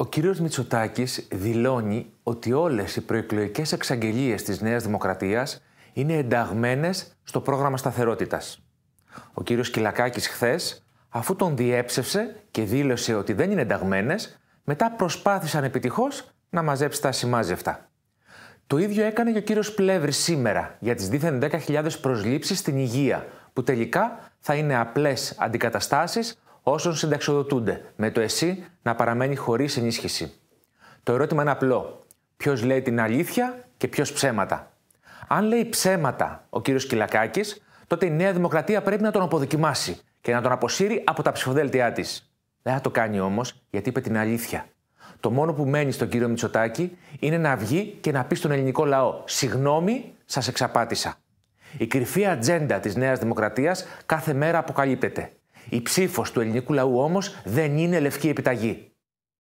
Ο κύριος Μητσοτάκης δηλώνει ότι όλες οι προεκλογικές εξαγγελίες της Νέας Δημοκρατίας είναι ενταγμένες στο πρόγραμμα σταθερότητας. Ο κύριος Κυλακάκης χθες, αφού τον διέψευσε και δήλωσε ότι δεν είναι ενταγμένες, μετά προσπάθησαν επιτυχώς να μαζέψει τα ασημάζευτα. Το ίδιο έκανε και ο κύριος Πλεύρης σήμερα για τις δίθεν 10.000 προσλήψεις στην υγεία, που τελικά θα είναι απλές αντικαταστάσεις όσων συνταξιοδοτούνται, με το ΕΣΥ να παραμένει χωρίς ενίσχυση. Το ερώτημα είναι απλό. Ποιος λέει την αλήθεια και ποιος ψέματα. Αν λέει ψέματα ο κύριος Κυλακάκης, τότε η Νέα Δημοκρατία πρέπει να τον αποδοκιμάσει και να τον αποσύρει από τα ψηφοδέλτιά της. Δεν θα το κάνει όμως, γιατί είπε την αλήθεια. Το μόνο που μένει στον κύριο Μητσοτάκη είναι να βγει και να πει στον ελληνικό λαό: Συγγνώμη, σας εξαπάτησα. Η κρυφή ατζέντα της Νέας Δημοκρατίας κάθε μέρα αποκαλύπτεται. Η ψήφος του ελληνικού λαού όμως δεν είναι λευκή επιταγή.